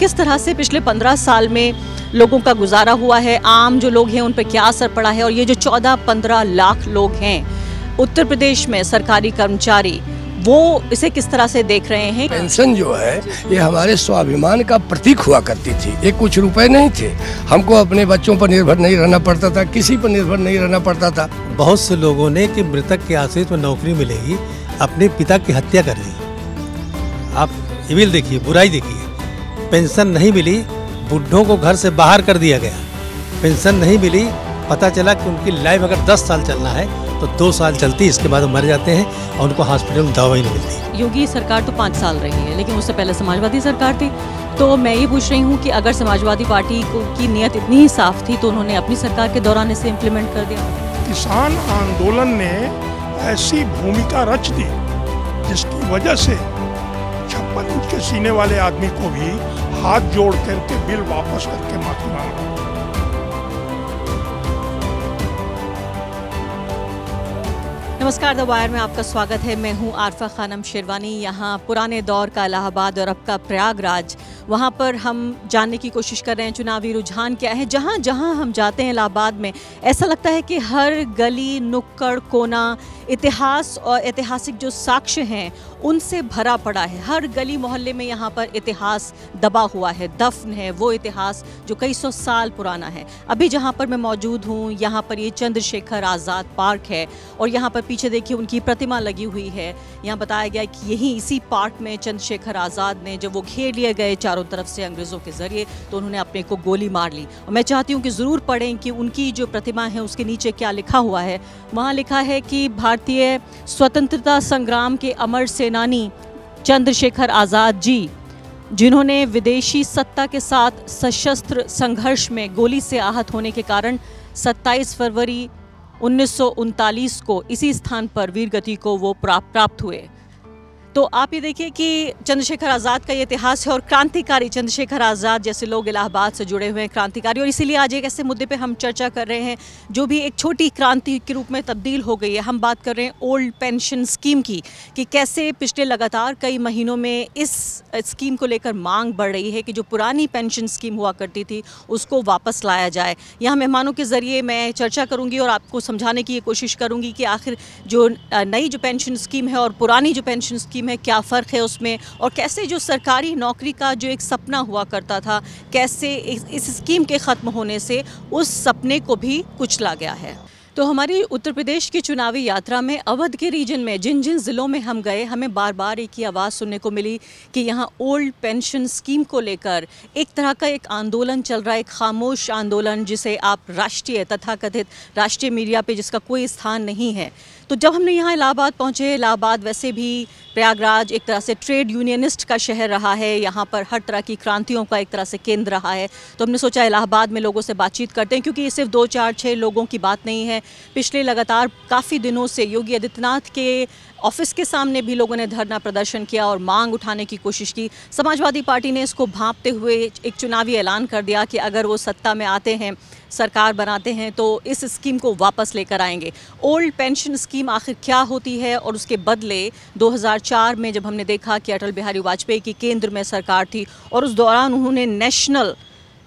किस तरह से पिछले पंद्रह साल में लोगों का गुजारा हुआ है आम जो लोग हैं उन पर क्या असर पड़ा है और ये जो चौदह पंद्रह लाख लोग हैं उत्तर प्रदेश में सरकारी कर्मचारी वो इसे किस तरह से देख रहे हैं पेंशन जो है ये हमारे स्वाभिमान का प्रतीक हुआ करती थी ये कुछ रुपए नहीं थे हमको अपने बच्चों पर निर्भर नहीं रहना पड़ता था किसी पर निर्भर नहीं रहना पड़ता था बहुत से लोगों ने कि मृतक के आश्रित में नौकरी मिलेगी अपने पिता की हत्या कर दी आप इविल देखिए बुराई देखिए पेंशन नहीं मिली बुढ़ों को घर से बाहर कर दिया गया पेंशन नहीं मिली पता चला कि उनकी लाइफ अगर 10 साल चलना है तो दो साल चलती इसके बाद मर जाते हैं और उनको हॉस्पिटल में दवा ही नहीं मिलती योगी सरकार तो पाँच साल रही है लेकिन उससे पहले समाजवादी सरकार थी तो मैं ये पूछ रही हूँ कि अगर समाजवादी पार्टी को की नीयत इतनी ही साफ थी तो उन्होंने अपनी सरकार के दौरान इसे इम्प्लीमेंट कर दिया किसान आंदोलन ने ऐसी भूमिका रच दी जिसकी वजह से छप्पन इंच के सीने वाले आदमी को भी हाथ जोड़ करके बिल वापस करके माफी मांग नमस्कार द वायर में आपका स्वागत है मैं हूं आरफा खानम शेरवानी यहां पुराने दौर का इलाहाबाद और अब का प्रयागराज वहाँ पर हम जानने की कोशिश कर रहे हैं चुनावी रुझान क्या है जहाँ जहाँ हम जाते हैं इलाहाबाद में ऐसा लगता है कि हर गली नुक्कड़ कोना इतिहास और ऐतिहासिक जो साक्ष्य हैं उनसे भरा पड़ा है हर गली मोहल्ले में यहाँ पर इतिहास दबा हुआ है दफन है वो इतिहास जो कई सौ साल पुराना है अभी जहाँ पर मैं मौजूद हूँ यहाँ पर ये चंद्रशेखर आज़ाद पार्क है और यहाँ पर पीछे देखिए उनकी प्रतिमा लगी हुई है यहाँ बताया गया कि यहीं इसी पार्क में चंद्रशेखर आज़ाद ने जब वो घेर लिए गए चारों चारों तरफ से अंग्रेज़ों के ज़रिए तो उन्होंने अपने को गोली मार ली और मैं चाहती हूँ कि ज़रूर पढ़ें कि उनकी जो प्रतिमा है उसके नीचे क्या लिखा हुआ है वहाँ लिखा है कि भारतीय स्वतंत्रता संग्राम के अमर सेनानी चंद्रशेखर आज़ाद जी जिन्होंने विदेशी सत्ता के साथ सशस्त्र संघर्ष में गोली से आहत होने के कारण 27 फरवरी उन्नीस को इसी स्थान पर वीरगति को वो प्राप्त हुए तो आप ये देखिए कि चंद्रशेखर आज़ाद का ये इतिहास है और क्रांतिकारी चंद्रशेखर आज़ाद जैसे लोग इलाहाबाद से जुड़े हुए हैं क्रांतिकारी और इसीलिए आज एक ऐसे मुद्दे पे हम चर्चा कर रहे हैं जो भी एक छोटी क्रांति के रूप में तब्दील हो गई है हम बात कर रहे हैं ओल्ड पेंशन स्कीम की कि कैसे पिछले लगातार कई महीनों में इस स्कीम को लेकर मांग बढ़ रही है कि जो पुरानी पेंशन स्कीम हुआ करती थी उसको वापस लाया जाए यहाँ मेहमानों के ज़रिए मैं चर्चा करूँगी और आपको समझाने की कोशिश करूँगी कि आखिर जो नई जो पेंशन स्कीम है और पुरानी जो पेंशन स्कीम स्कीम है क्या फ़र्क है उसमें और कैसे जो सरकारी नौकरी का जो एक सपना हुआ करता था कैसे इस, इस स्कीम के ख़त्म होने से उस सपने को भी कुचला गया है तो हमारी उत्तर प्रदेश की चुनावी यात्रा में अवध के रीजन में जिन जिन ज़िलों में हम गए हमें बार बार एक ही आवाज़ सुनने को मिली कि यहाँ ओल्ड पेंशन स्कीम को लेकर एक तरह का एक आंदोलन चल रहा है एक खामोश आंदोलन जिसे आप राष्ट्रीय तथाकथित राष्ट्रीय मीडिया पे जिसका कोई स्थान नहीं है तो जब हमने यहाँ इलाहाबाद पहुँचे इलाहाबाद वैसे भी प्रयागराज एक तरह से ट्रेड यूनियनिस्ट का शहर रहा है यहाँ पर हर तरह की क्रांतियों का एक तरह से केंद्र रहा है तो हमने सोचा इलाहाबाद में लोगों से बातचीत करते हैं क्योंकि ये सिर्फ दो चार छः लोगों की बात नहीं है पिछले लगातार काफ़ी दिनों से योगी आदित्यनाथ के ऑफिस के सामने भी लोगों ने धरना प्रदर्शन किया और मांग उठाने की कोशिश की समाजवादी पार्टी ने इसको भाँपते हुए एक चुनावी ऐलान कर दिया कि अगर वो सत्ता में आते हैं सरकार बनाते हैं तो इस स्कीम को वापस लेकर आएंगे ओल्ड पेंशन स्कीम आखिर क्या होती है और उसके बदले 2004 में जब हमने देखा कि अटल बिहारी वाजपेयी की केंद्र में सरकार थी और उस दौरान उन्होंने नेशनल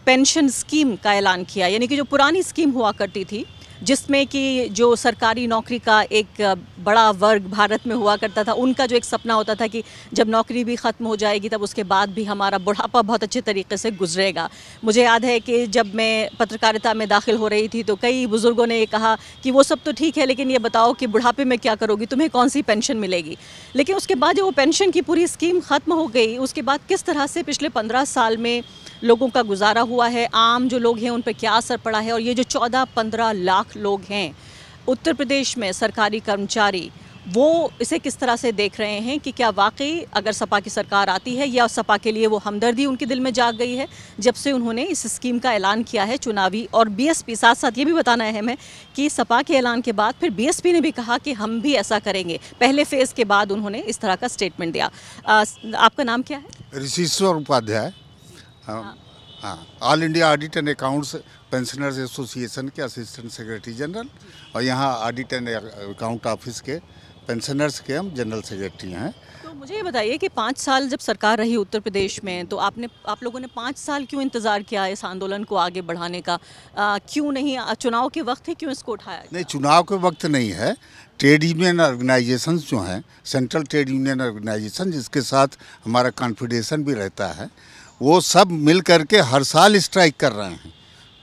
पेंशन स्कीम का ऐलान किया यानी कि जो पुरानी स्कीम हुआ करती थी जिसमें कि जो सरकारी नौकरी का एक बड़ा वर्ग भारत में हुआ करता था उनका जो एक सपना होता था कि जब नौकरी भी ख़त्म हो जाएगी तब उसके बाद भी हमारा बुढ़ापा बहुत अच्छे तरीके से गुजरेगा मुझे याद है कि जब मैं पत्रकारिता में दाखिल हो रही थी तो कई बुज़ुर्गों ने ये कहा कि वो सब तो ठीक है लेकिन ये बताओ कि बुढ़ापे में क्या करोगी तुम्हें कौन सी पेंशन मिलेगी लेकिन उसके बाद जब वो पेंशन की पूरी स्कीम ख़त्म हो गई उसके बाद किस तरह से पिछले पंद्रह साल में लोगों का गुजारा हुआ है आम जो लोग हैं उन पर क्या असर पड़ा है और ये जो चौदह पंद्रह लाख लाख लोग हैं उत्तर प्रदेश में सरकारी कर्मचारी वो इसे किस तरह से देख रहे हैं कि क्या वाकई अगर सपा की सरकार आती है या सपा के लिए वो हमदर्दी उनके दिल में जाग गई है जब से उन्होंने इस स्कीम का ऐलान किया है चुनावी और बीएसपी साथ साथ ये भी बताना है हमें कि सपा के ऐलान के बाद फिर बीएसपी ने भी कहा कि हम भी ऐसा करेंगे पहले फेज़ के बाद उन्होंने इस तरह का स्टेटमेंट दिया आ, आपका नाम क्या है ऋषिश्वर उपाध्याय हाँ। हाँ। हाँ all India audit and accounts pensioners association के असिस्टेंट सेक्रेटरी जनरल और यहाँ ऑडिट एंड अकाउंट ऑफिस के पेंशनर्स के हम जनरल सेक्रेटरी हैं तो मुझे ये बताइए कि पाँच साल जब सरकार रही उत्तर प्रदेश में तो आपने आप लोगों ने पाँच साल क्यों इंतज़ार किया इस आंदोलन को आगे बढ़ाने का आ, क्यों नहीं चुनाव के वक्त ही क्यों इसको उठाया नहीं चुनाव के वक्त नहीं है ट्रेड यूनियन ऑर्गेनाइजेशन जो हैं सेंट्रल ट्रेड यूनियन ऑर्गेनाइजेशन जिसके साथ हमारा कॉन्फिडेशन भी रहता है वो सब मिल कर के हर साल स्ट्राइक कर रहे हैं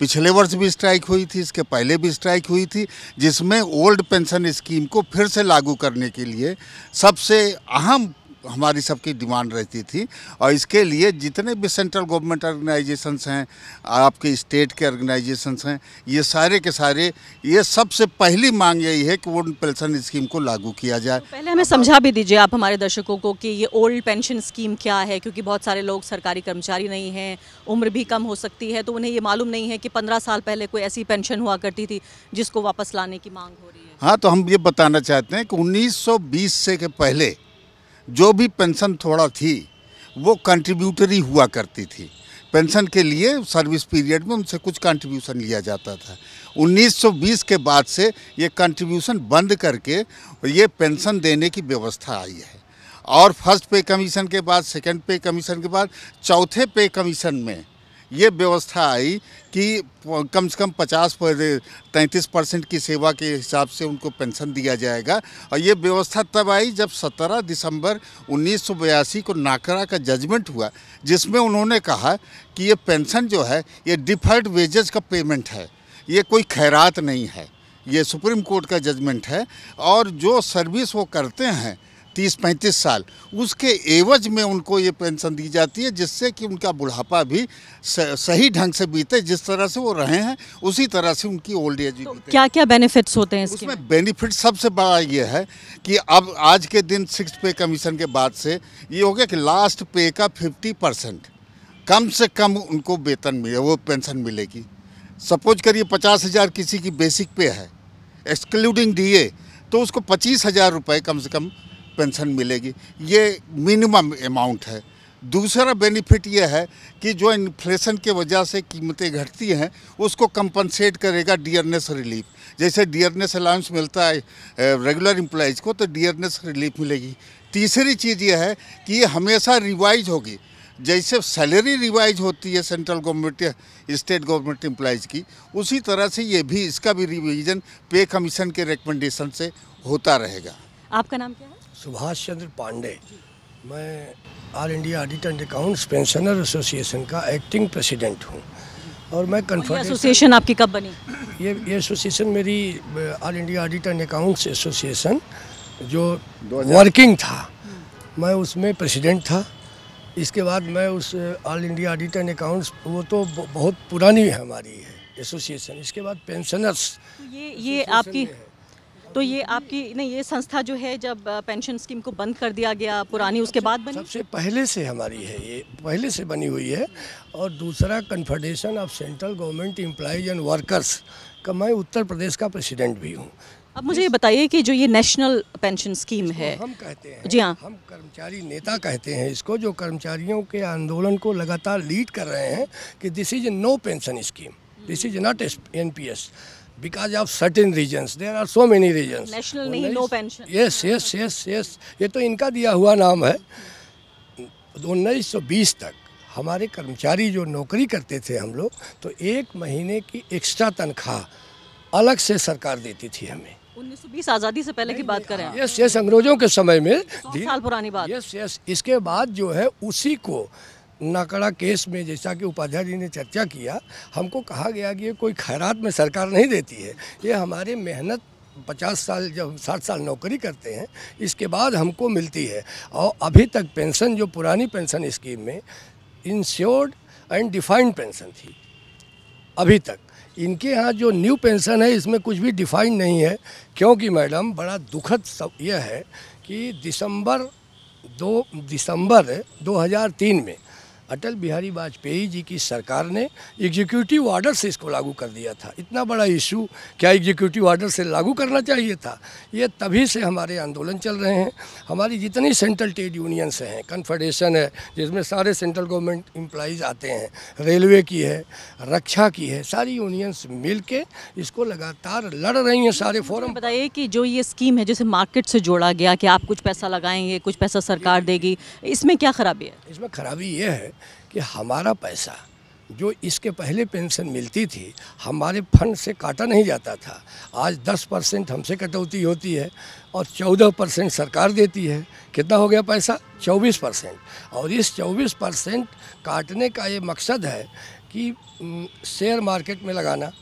पिछले वर्ष भी स्ट्राइक हुई थी इसके पहले भी स्ट्राइक हुई थी जिसमें ओल्ड पेंशन स्कीम को फिर से लागू करने के लिए सबसे अहम हमारी सबकी डिमांड रहती थी और इसके लिए जितने भी सेंट्रल गवर्नमेंट ऑर्गेनाइजेशंस हैं आपके स्टेट के ऑर्गेनाइजेशंस हैं ये सारे के सारे ये सबसे पहली मांग यही है कि ओल्ड पेंशन स्कीम को लागू किया जाए तो पहले हमें समझा भी दीजिए आप हमारे दर्शकों को कि ये ओल्ड पेंशन स्कीम क्या है क्योंकि बहुत सारे लोग सरकारी कर्मचारी नहीं हैं उम्र भी कम हो सकती है तो उन्हें ये मालूम नहीं है कि पंद्रह साल पहले कोई ऐसी पेंशन हुआ करती थी जिसको वापस लाने की मांग हो रही है हाँ तो हम ये बताना चाहते हैं कि उन्नीस से के पहले जो भी पेंशन थोड़ा थी वो कंट्रीब्यूटरी हुआ करती थी पेंशन के लिए सर्विस पीरियड में उनसे कुछ कंट्रीब्यूशन लिया जाता था 1920 के बाद से ये कंट्रीब्यूशन बंद करके ये पेंशन देने की व्यवस्था आई है और फर्स्ट पे कमीशन के बाद सेकंड पे कमीशन के बाद चौथे पे कमीशन में ये व्यवस्था आई कि कम से कम 50 तैंतीस परसेंट की सेवा के हिसाब से उनको पेंशन दिया जाएगा और ये व्यवस्था तब आई जब 17 दिसंबर उन्नीस को नाकरा का जजमेंट हुआ जिसमें उन्होंने कहा कि ये पेंशन जो है ये डिफर्ड वेजेस का पेमेंट है ये कोई खैरात नहीं है ये सुप्रीम कोर्ट का जजमेंट है और जो सर्विस वो करते हैं तीस पैंतीस साल उसके एवज में उनको ये पेंशन दी जाती है जिससे कि उनका बुढ़ापा भी सही ढंग से बीते जिस तरह से वो रहे हैं उसी तरह से उनकी ओल्ड एज तो क्या क्या बेनिफिट्स होते हैं इसके? उसमें बेनिफिट सबसे बड़ा ये है कि अब आज के दिन सिक्स पे कमीशन के बाद से ये हो गया कि लास्ट पे का फिफ्टी परसेंट कम से कम उनको वेतन मिले वो पेंशन मिलेगी सपोज करिए पचास हज़ार किसी की बेसिक पे है एक्सक्लूडिंग डी तो उसको पच्चीस हज़ार रुपये कम से कम पेंशन मिलेगी ये मिनिमम अमाउंट है दूसरा बेनिफिट यह है कि जो इन्फ्लेशन के वजह से कीमतें घटती हैं उसको कंपनसेट करेगा डियरनेस रिलीफ जैसे डियरनेस अलाउंस मिलता है रेगुलर एम्प्लॉयज़ को तो डियरनेस रिलीफ मिलेगी तीसरी चीज़ यह है कि ये हमेशा रिवाइज होगी जैसे सैलरी रिवाइज होती है सेंट्रल गवर्नमेंट या स्टेट गवर्नमेंट इम्प्लाइज की उसी तरह से ये भी इसका भी रिविजन पे कमीशन के रिकमेंडेशन से होता रहेगा आपका नाम क्या है सुभाष चंद्र पांडे मैं all India audit and accounts pensioner association का एक्टिंग प्रेसिडेंट हूँ और मैं कन्फर्म एसोसिएशन आपकी कब बनी ये ये एसोसिएशन मेरी all India audit and accounts association जो वर्किंग था मैं उसमें प्रेसिडेंट था इसके बाद मैं उस all India audit and accounts वो तो बहुत पुरानी है हमारी है एसोसिएशन इसके बाद पेंशनर्स तो ये ये आपकी तो ये आपकी नहीं ये संस्था जो है जब पेंशन स्कीम को बंद कर दिया गया पुरानी उसके बाद बनी सबसे पहले से हमारी है ये पहले से बनी हुई है और दूसरा confederation of central government employees and workers का मैं उत्तर प्रदेश का प्रेसिडेंट भी हूँ अब मुझे ये बताइए कि जो ये नेशनल पेंशन स्कीम है हम कहते हैं जी हाँ हम कर्मचारी नेता कहते हैं इसको जो कर्मचारियों के आंदोलन को लगातार लीड कर रहे हैं कि this is no pension scheme this is not N P S because of certain regions there are so many regions national yes yes yes yes ये तो इनका दिया हुआ नाम है उन्नीस सौ बीस तक हमारे कर्मचारी जो नौकरी करते थे हम लोग तो एक महीने की एक्स्ट्रा तनख्वाह अलग से सरकार देती थी हमें 1920 आज़ादी से पहले की बात करें यस यस अंग्रेजों के समय में साल पुरानी बात यस यस इसके बाद जो है उसी को नाकड़ा केस में जैसा कि उपाध्याय जी ने चर्चा किया हमको कहा गया कि ये कोई खैरात में सरकार नहीं देती है ये हमारे मेहनत पचास साल जब साठ साल नौकरी करते हैं इसके बाद हमको मिलती है और अभी तक पेंशन जो पुरानी पेंशन स्कीम में इंश्योर्ड एंड डिफाइंड पेंशन थी अभी तक इनके यहाँ जो न्यू पेंशन है इसमें कुछ भी डिफाइंड नहीं है क्योंकि मैडम बड़ा दुखद सब यह है कि दिसंबर दो दिसंबर 2003 में अटल बिहारी वाजपेयी जी की सरकार ने एग्जीक्यूटिव ऑर्डर से इसको लागू कर दिया था इतना बड़ा इशू क्या एग्जीक्यूटिव ऑर्डर से लागू करना चाहिए था ये तभी से हमारे आंदोलन चल रहे हैं हमारी जितनी सेंट्रल ट्रेड यूनियंस हैं कन्फेडरेशन है जिसमें सारे सेंट्रल गवर्नमेंट एम्प्लाइज आते हैं रेलवे की है रक्षा की है सारी यूनियंस मिल के इसको लगातार लड़ रही हैं सारे फोरम बताइए कि जो ये स्कीम है जैसे मार्केट से जोड़ा गया कि आप कुछ पैसा लगाएंगे कुछ पैसा सरकार देगी इसमें क्या खराबी है इसमें खराबी ये है कि हमारा पैसा जो इसके पहले पेंशन मिलती थी हमारे फंड से काटा नहीं जाता था आज 10 परसेंट हमसे कटौती होती है और 14 परसेंट सरकार देती है कितना हो गया पैसा 24 परसेंट और इस 24 परसेंट काटने का ये मकसद है कि शेयर मार्केट में लगाना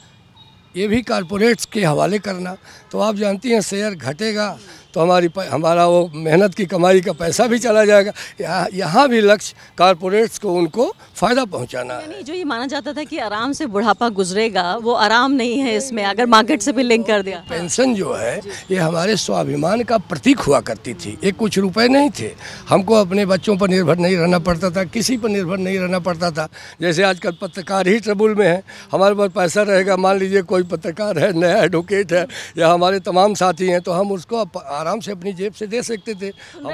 ये भी कॉरपोरेट्स के हवाले करना तो आप जानती हैं शेयर घटेगा तो हमारी हमारा वो मेहनत की कमाई का पैसा भी चला जाएगा यहाँ यहाँ भी लक्ष्य कारपोरेट्स को उनको फ़ायदा पहुँचाना है जो ये माना जाता था कि आराम से बुढ़ापा गुजरेगा वो आराम नहीं है इसमें अगर मार्केट से भी लिंक कर दिया पेंशन जो है ये हमारे स्वाभिमान का प्रतीक हुआ करती थी ये कुछ रुपये नहीं थे हमको अपने बच्चों पर निर्भर नहीं रहना पड़ता था किसी पर निर्भर नहीं रहना पड़ता था जैसे आजकल पत्रकार ही ट्रबुल में है हमारे पास पैसा रहेगा मान लीजिए कोई पत्रकार है नया एडवोकेट है या हमारे तमाम साथी हैं तो हम उसको आराम से अपनी जेब से दे सकते थे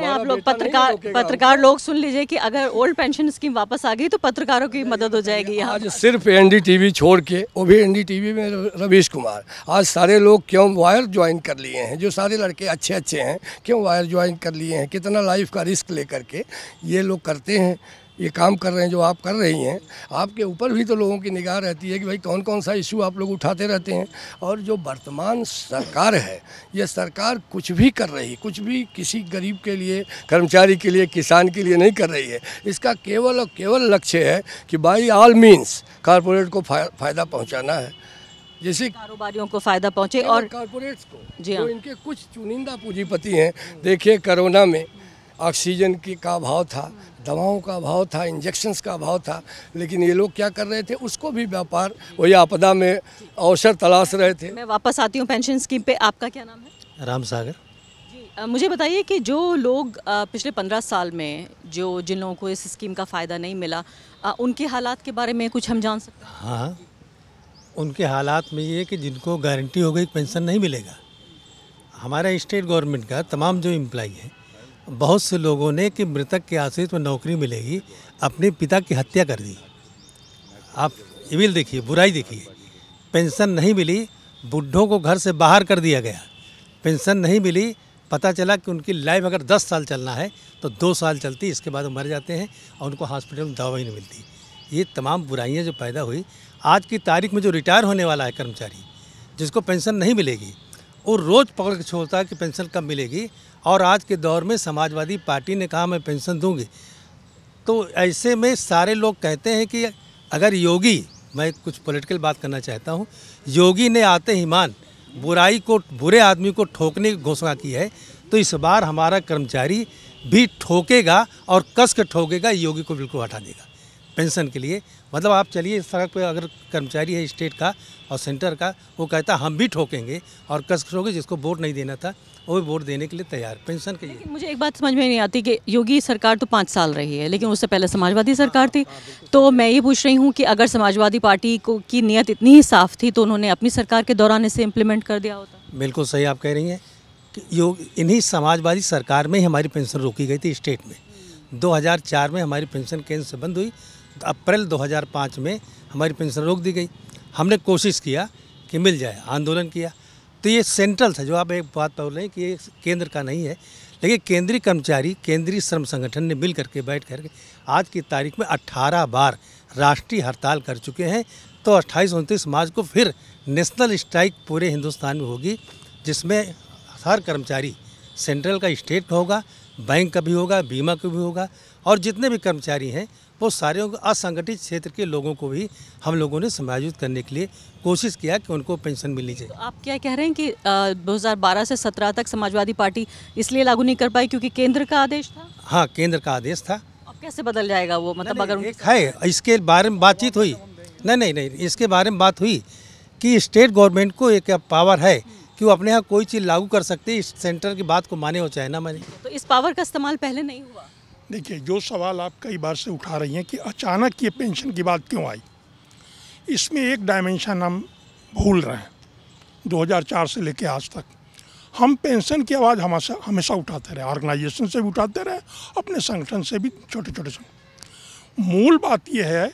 आप लोग पत्रकार पत्रकार लोग सुन लीजिए कि अगर ओल्ड पेंशन स्कीम वापस आ गई तो पत्रकारों की मदद हो जाएगी आज सिर्फ एनडीटीवी छोड़ के वो भी एनडीटीवी में रवीश कुमार आज सारे लोग क्यों वायर ज्वाइन कर लिए हैं जो सारे लड़के अच्छे अच्छे हैं क्यों वायर ज्वाइन कर लिए हैं कितना लाइफ का रिस्क लेकर के ये लोग करते हैं ये काम कर रहे हैं जो आप कर रही हैं आपके ऊपर भी तो लोगों की निगाह रहती है कि भाई कौन कौन सा इशू आप लोग उठाते रहते हैं और जो वर्तमान सरकार है ये सरकार कुछ भी कर रही है कुछ भी किसी गरीब के लिए कर्मचारी के लिए किसान के लिए नहीं कर रही है इसका केवल और केवल लक्ष्य है कि बाई ऑल मीन्स कॉरपोरेट को फ़ायदा पहुँचाना है जैसे कारोबारियों को फ़ायदा पहुँचे और कारपोरेट्स को जी तो हाँ। तो इनके कुछ चुनिंदा पूंजीपति हैं देखिए कोरोना में ऑक्सीजन की का अभाव था दवाओं का अभाव था इंजेक्शन का अभाव था लेकिन ये लोग क्या कर रहे थे उसको भी व्यापार वही आपदा में अवसर तलाश रहे थे मैं वापस आती हूँ पेंशन स्कीम पे आपका क्या नाम है राम सागर मुझे बताइए कि जो लोग पिछले पंद्रह साल में जो जिन लोगों को इस स्कीम का फ़ायदा नहीं मिला उनके हालात के बारे में कुछ हम जान सकते हैं हाँ उनके हालात में ये कि जिनको गारंटी हो गई पेंशन नहीं मिलेगा हमारा स्टेट गवर्नमेंट का तमाम जो एम्प्लाई है बहुत से लोगों ने कि मृतक के आश्रित में नौकरी मिलेगी अपने पिता की हत्या कर दी आप इविल देखिए बुराई देखिए पेंशन नहीं मिली बुढ़ों को घर से बाहर कर दिया गया पेंशन नहीं मिली पता चला कि उनकी लाइफ अगर 10 साल चलना है तो दो साल चलती इसके बाद वो मर जाते हैं और उनको हॉस्पिटल में दवा ही नहीं मिलती ये तमाम बुराइयाँ जो पैदा हुई आज की तारीख में जो रिटायर होने वाला है कर्मचारी जिसको पेंशन नहीं मिलेगी वो रोज़ पकड़ के छोड़ता है कि पेंशन कब मिलेगी और आज के दौर में समाजवादी पार्टी ने कहा मैं पेंशन दूंगी तो ऐसे में सारे लोग कहते हैं कि अगर योगी मैं कुछ पॉलिटिकल बात करना चाहता हूँ योगी ने आते ही मान बुराई को बुरे आदमी को ठोकने की घोषणा की है तो इस बार हमारा कर्मचारी भी ठोकेगा और कस के ठोकेगा योगी को बिल्कुल हटा देगा पेंशन के लिए मतलब आप चलिए इस सड़क पे अगर कर्मचारी है स्टेट का और सेंटर का वो कहता हम भी ठोकेंगे और कस ठोके जिसको वोट नहीं देना था वो भी वोट देने के लिए तैयार पेंशन के लिए मुझे एक बात समझ में नहीं आती कि योगी सरकार तो पाँच साल रही है लेकिन उससे पहले समाजवादी हाँ, सरकार थी हाँ, तो मैं ये पूछ रही हूँ कि अगर समाजवादी पार्टी को की नीयत इतनी ही साफ़ थी तो उन्होंने अपनी सरकार के दौरान इसे इम्प्लीमेंट कर दिया होता बिल्कुल सही आप कह रही हैं कि योग इन्हीं समाजवादी सरकार में ही हमारी पेंशन रोकी गई थी स्टेट में 2004 में हमारी पेंशन केंद्र से बंद हुई अप्रैल 2005 में हमारी पेंशन रोक दी गई हमने कोशिश किया कि मिल जाए आंदोलन किया तो ये सेंट्रल था जो आप एक बात बोल रहे हैं कि ये केंद्र का नहीं है लेकिन केंद्रीय कर्मचारी केंद्रीय श्रम संगठन ने मिल करके बैठ करके आज की तारीख में 18 बार राष्ट्रीय हड़ताल कर चुके हैं तो अट्ठाईस उनतीस मार्च को फिर नेशनल स्ट्राइक पूरे हिंदुस्तान में होगी जिसमें हर कर्मचारी सेंट्रल का स्टेट का होगा बैंक का भी होगा बीमा का भी होगा और जितने भी कर्मचारी हैं वो सारे असंगठित क्षेत्र के लोगों को भी हम लोगों ने समायोजित करने के लिए कोशिश किया कि उनको पेंशन मिलनी चाहिए तो आप क्या कह रहे हैं कि 2012 से 17 तक समाजवादी पार्टी इसलिए लागू नहीं कर पाई क्योंकि केंद्र का आदेश था हाँ केंद्र का आदेश था अब कैसे बदल जाएगा वो मतलब अगर है इसके बारे में बातचीत हुई नहीं नहीं नहीं इसके बारे में बात हुई कि स्टेट गवर्नमेंट को एक पावर है कि वो अपने यहाँ कोई चीज़ लागू कर सकते इस सेंटर की बात को माने हो चाहे ना माने तो इस पावर का इस्तेमाल पहले नहीं हुआ देखिए जो सवाल आप कई बार से उठा रही हैं कि अचानक ये पेंशन की बात क्यों आई इसमें एक डायमेंशन हम भूल रहे हैं 2004 से लेकर आज तक हम पेंशन की आवाज़ हमेशा हमेशा उठाते रहे ऑर्गेनाइजेशन से भी उठाते रहे अपने संगठन से भी छोटे छोटे मूल बात यह है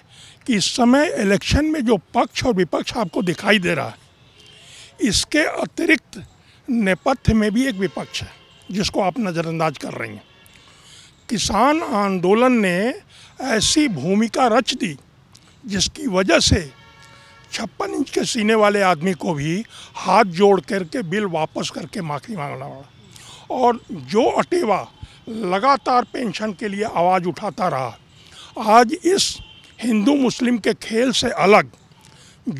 कि इस समय इलेक्शन में जो पक्ष और विपक्ष आपको दिखाई दे रहा है इसके अतिरिक्त नेपथ्य में भी एक विपक्ष है जिसको आप नज़रअंदाज कर रही हैं किसान आंदोलन ने ऐसी भूमिका रच दी जिसकी वजह से छप्पन इंच के सीने वाले आदमी को भी हाथ जोड़ करके बिल वापस करके माफी मांगना पड़ा और जो अटेवा लगातार पेंशन के लिए आवाज़ उठाता रहा आज इस हिंदू मुस्लिम के खेल से अलग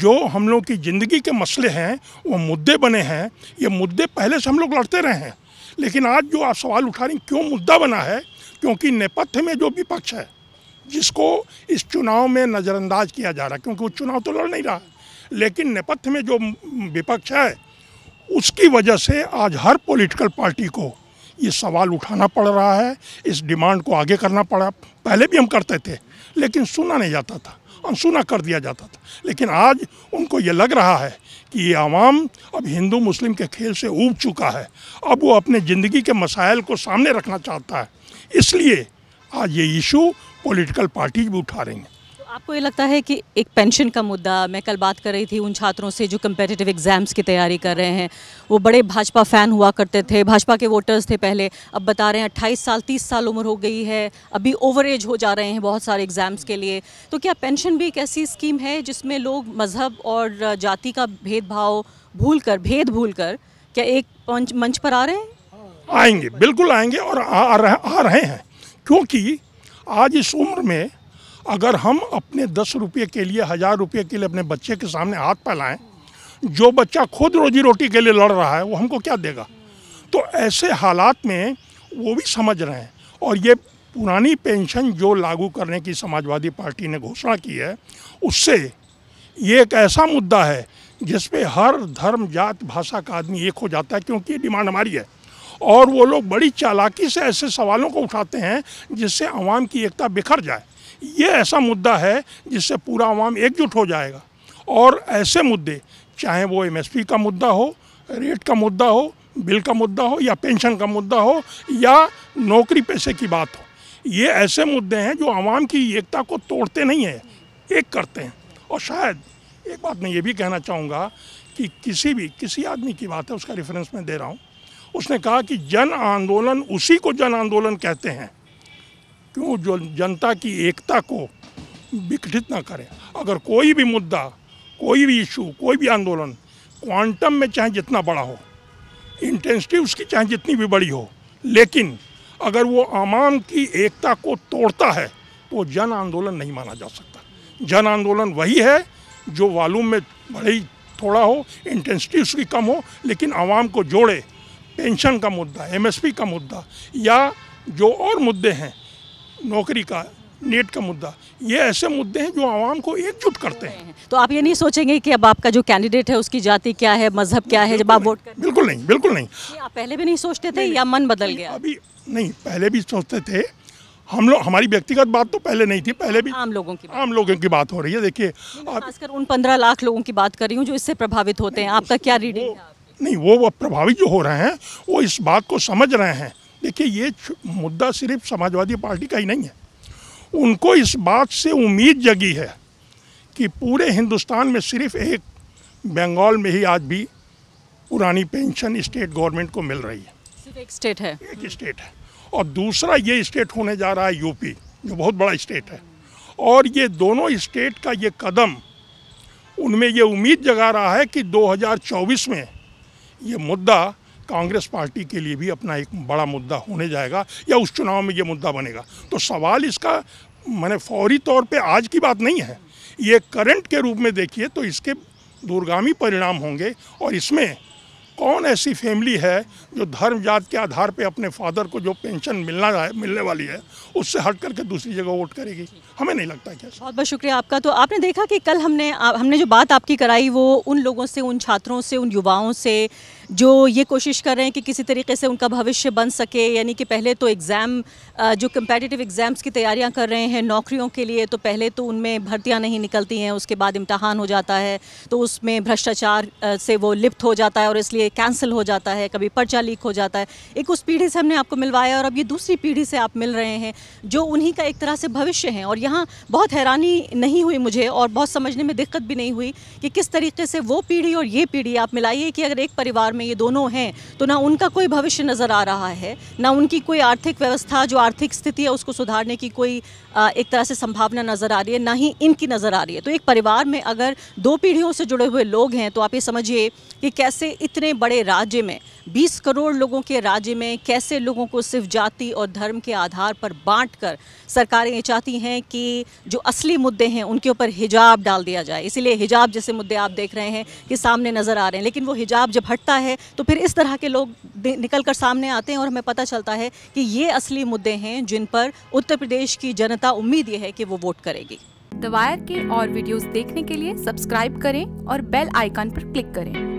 जो हम लोग की ज़िंदगी के मसले हैं वो मुद्दे बने हैं ये मुद्दे पहले से हम लोग लड़ते रहे हैं लेकिन आज जो आप सवाल उठा रही क्यों मुद्दा बना है क्योंकि नेपथ्य में जो विपक्ष है जिसको इस चुनाव में नज़रअंदाज किया जा रहा है क्योंकि वो चुनाव तो लड़ नहीं रहा है लेकिन नेपथ्य में जो विपक्ष है उसकी वजह से आज हर पॉलिटिकल पार्टी को ये सवाल उठाना पड़ रहा है इस डिमांड को आगे करना पड़ा पहले भी हम करते थे लेकिन सुना नहीं जाता था अनसुना कर दिया जाता था लेकिन आज उनको ये लग रहा है कि ये आवाम अब हिंदू मुस्लिम के खेल से ऊब चुका है अब वो अपने ज़िंदगी के मसाइल को सामने रखना चाहता है इसलिए आज ये इशू पॉलिटिकल पार्टीज भी उठा रही हैं तो आपको ये लगता है कि एक पेंशन का मुद्दा मैं कल बात कर रही थी उन छात्रों से जो कम्पिटिटिव एग्जाम्स की तैयारी कर रहे हैं वो बड़े भाजपा फ़ैन हुआ करते थे भाजपा के वोटर्स थे पहले अब बता रहे हैं अट्ठाईस साल तीस साल उम्र हो गई है अभी ओवर एज हो जा रहे हैं बहुत सारे एग्ज़ाम्स के लिए तो क्या पेंशन भी एक ऐसी स्कीम है जिसमें लोग मज़हब और जाति का भेदभाव भूल कर भेद भूल कर क्या एक मंच पर आ रहे हैं आएंगे बिल्कुल आएंगे और आ रहे आ रहे हैं क्योंकि आज इस उम्र में अगर हम अपने दस रुपये के लिए हज़ार रुपये के लिए अपने बच्चे के सामने हाथ फैलाएँ जो बच्चा खुद रोजी रोटी के लिए लड़ रहा है वो हमको क्या देगा तो ऐसे हालात में वो भी समझ रहे हैं और ये पुरानी पेंशन जो लागू करने की समाजवादी पार्टी ने घोषणा की है उससे ये एक ऐसा मुद्दा है जिसपे हर धर्म जात भाषा का आदमी एक हो जाता है क्योंकि ये डिमांड हमारी है और वो लोग बड़ी चालाकी से ऐसे सवालों को उठाते हैं जिससे आवाम की एकता बिखर जाए ये ऐसा मुद्दा है जिससे पूरा आवाम एकजुट हो जाएगा और ऐसे मुद्दे चाहे वो एमएसपी का मुद्दा हो रेट का मुद्दा हो बिल का मुद्दा हो या पेंशन का मुद्दा हो या नौकरी पैसे की बात हो ये ऐसे मुद्दे हैं जो आवाम की एकता को तोड़ते नहीं हैं एक करते हैं और शायद एक बात मैं ये भी कहना चाहूँगा कि किसी भी किसी आदमी की बात है उसका रेफरेंस मैं दे रहा हूँ उसने कहा कि जन आंदोलन उसी को जन आंदोलन कहते हैं क्यों जो जनता की एकता को विकटित ना करें अगर कोई भी मुद्दा कोई भी इशू कोई भी आंदोलन क्वांटम में चाहे जितना बड़ा हो इंटेंसिटी उसकी चाहे जितनी भी बड़ी हो लेकिन अगर वो आवाम की एकता को तोड़ता है तो जन आंदोलन नहीं माना जा सकता जन आंदोलन वही है जो वालूम में भले ही थोड़ा हो इंटेंसिटी उसकी कम हो लेकिन आवाम को जोड़े पेंशन का मुद्दा एमएसपी का मुद्दा या जो और मुद्दे हैं नौकरी का नेट का मुद्दा ये ऐसे मुद्दे हैं जो आवाम को एकजुट करते हैं तो आप ये नहीं सोचेंगे कि अब आपका जो कैंडिडेट है उसकी जाति क्या है मजहब क्या है जब आप वोट बिल्कुल नहीं बिल्कुल नहीं आप पहले भी नहीं सोचते थे या मन बदल गया अभी नहीं पहले भी सोचते थे हम लोग हमारी व्यक्तिगत बात तो पहले नहीं थी पहले भी आम लोगों की आम लोगों की बात हो रही है देखिए खासकर उन पंद्रह लाख लोगों की बात कर रही हूँ जो इससे प्रभावित होते हैं आपका क्या रीडिंग है नहीं वो वह प्रभावित जो हो रहे हैं वो इस बात को समझ रहे हैं देखिए ये मुद्दा सिर्फ समाजवादी पार्टी का ही नहीं है उनको इस बात से उम्मीद जगी है कि पूरे हिंदुस्तान में सिर्फ एक बंगाल में ही आज भी पुरानी पेंशन स्टेट गवर्नमेंट को मिल रही है सिर्फ एक स्टेट है एक स्टेट है और दूसरा ये स्टेट होने जा रहा है यूपी जो बहुत बड़ा स्टेट है और ये दोनों स्टेट का ये कदम उनमें ये उम्मीद जगा रहा है कि 2024 में ये मुद्दा कांग्रेस पार्टी के लिए भी अपना एक बड़ा मुद्दा होने जाएगा या उस चुनाव में ये मुद्दा बनेगा तो सवाल इसका मैंने फौरी तौर पे आज की बात नहीं है ये करंट के रूप में देखिए तो इसके दूरगामी परिणाम होंगे और इसमें कौन ऐसी फैमिली है जो धर्म जात के आधार पे अपने फादर को जो पेंशन मिलना है मिलने वाली है उससे हट करके दूसरी जगह वोट करेगी हमें नहीं लगता क्या बहुत बहुत शुक्रिया आपका तो आपने देखा कि कल हमने हमने जो बात आपकी कराई वो उन लोगों से उन छात्रों से उन युवाओं से जो ये कोशिश कर रहे हैं कि किसी तरीके से उनका भविष्य बन सके यानी कि पहले तो एग्ज़ाम जो कम्पटिटिव एग्ज़ाम्स की तैयारियां कर रहे हैं नौकरियों के लिए तो पहले तो उनमें भर्तियां नहीं निकलती हैं उसके बाद इम्तहान हो जाता है तो उसमें भ्रष्टाचार से वो लिप्त हो जाता है और इसलिए कैंसिल हो जाता है कभी पर्चा लीक हो जाता है एक उस पीढ़ी से हमने आपको मिलवाया और अब ये दूसरी पीढ़ी से आप मिल रहे हैं जो उन्हीं का एक तरह से भविष्य है और यहाँ बहुत हैरानी नहीं हुई मुझे और बहुत समझने में दिक्कत भी नहीं हुई कि किस तरीके से वो पीढ़ी और ये पीढ़ी आप मिलाइए कि अगर एक परिवार में ये दोनों हैं तो ना उनका कोई भविष्य नज़र आ रहा है ना उनकी कोई आर्थिक व्यवस्था जो आर्थिक स्थिति है उसको सुधारने की कोई एक तरह से संभावना नज़र आ रही है ना ही इनकी नज़र आ रही है तो एक परिवार में अगर दो पीढ़ियों से जुड़े हुए लोग हैं तो आप ये समझिए कि कैसे इतने बड़े राज्य में 20 करोड़ लोगों के राज्य में कैसे लोगों को सिर्फ जाति और धर्म के आधार पर बांट कर सरकारें ये चाहती हैं कि जो असली मुद्दे हैं उनके ऊपर हिजाब डाल दिया जाए इसीलिए हिजाब जैसे मुद्दे आप देख रहे हैं कि सामने नज़र आ रहे हैं लेकिन वो हिजाब जब हटता है तो फिर इस तरह के लोग निकल कर सामने आते हैं और हमें पता चलता है कि ये असली मुद्दे हैं जिन पर उत्तर प्रदेश की जनता उम्मीद ये है कि वो वोट करेगी दवायर के और वीडियोस देखने के लिए सब्सक्राइब करें और बेल आइकन पर क्लिक करें